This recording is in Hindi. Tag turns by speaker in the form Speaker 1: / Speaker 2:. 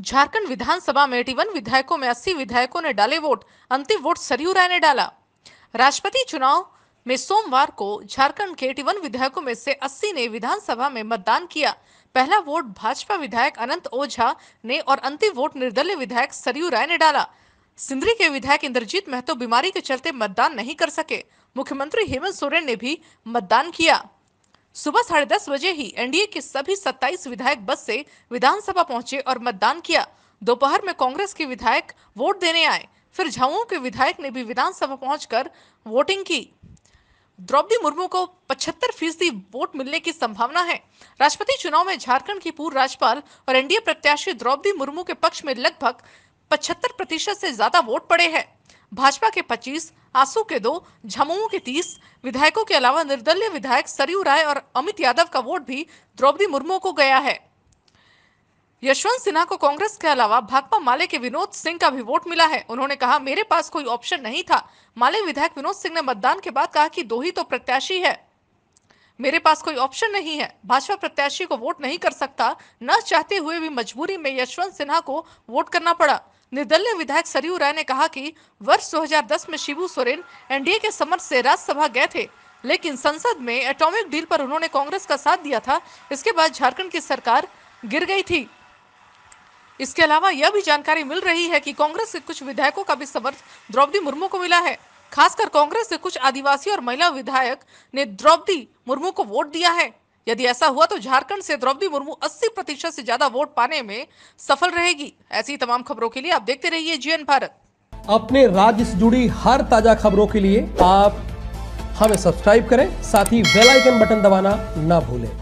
Speaker 1: झारखंड विधानसभा में एटी विधायकों में अस्सी विधायकों ने डाले वोट अंतिम वोट सरयू राय ने डाला राष्ट्रपति चुनाव में सोमवार को झारखंड के एटी विधायकों में से 80 ने विधानसभा में मतदान किया पहला वोट भाजपा विधायक अनंत ओझा ने और अंतिम वोट निर्दलीय विधायक सरयू राय ने डाला सिंदरी के विधायक इंद्रजीत महतो बीमारी के चलते मतदान नहीं कर सके मुख्यमंत्री हेमंत सोरेन ने भी मतदान किया सुबह साढ़े दस बजे ही एनडीए के सभी सत्ताईस विधायक बस से विधानसभा पहुंचे और मतदान किया दोपहर में कांग्रेस के विधायक वोट देने आए फिर झाऊ के विधायक ने भी विधानसभा पहुंचकर वोटिंग की द्रौपदी मुर्मू को 75 फीसदी वोट मिलने की संभावना है राष्ट्रपति चुनाव में झारखंड की पूर्व राज्यपाल और एनडीए प्रत्याशी द्रौपदी मुर्मू के पक्ष में लगभग 75 प्रतिशत से ज्यादा वोट पड़े हैं भाजपा के 25, आंसू के दो झमुओं के 30 विधायकों के अलावा निर्दलीय विधायक सरयू राय और अमित यादव का वोट भी द्रौपदी मुर्मू को गया है यशवंत सिन्हा को कांग्रेस के अलावा भाकपा माले के विनोद सिंह का भी वोट मिला है उन्होंने कहा मेरे पास कोई ऑप्शन नहीं था माले विधायक विनोद सिंह ने मतदान के बाद कहा कि दो ही तो प्रत्याशी है मेरे पास कोई ऑप्शन नहीं है भाजपा प्रत्याशी को वोट नहीं कर सकता न चाहते हुए भी मजबूरी में यशवंत सिन्हा को वोट करना पड़ा निर्दलीय विधायक सरयू राय ने कहा कि वर्ष 2010 में शिबू सोरेन एनडीए के समर्थ से राज्यसभा गए थे लेकिन संसद में एटॉमिक डील पर उन्होंने कांग्रेस का साथ दिया था इसके बाद झारखंड की सरकार गिर गई थी इसके अलावा यह भी जानकारी मिल रही है कि कांग्रेस के कुछ विधायकों का भी समर्थ द्रौपदी मुर्मू को मिला है खासकर कांग्रेस से कुछ आदिवासी और महिला विधायक ने द्रौपदी मुर्मू को वोट दिया है यदि ऐसा हुआ तो झारखंड से द्रौपदी मुर्मू 80 प्रतिशत से ज्यादा वोट पाने में सफल रहेगी ऐसी तमाम खबरों के लिए आप देखते रहिए जीएन भारत
Speaker 2: अपने राज्य से जुड़ी हर ताजा खबरों के लिए आप हमें सब्सक्राइब करें साथ ही बेलाइकन बटन दबाना ना भूलें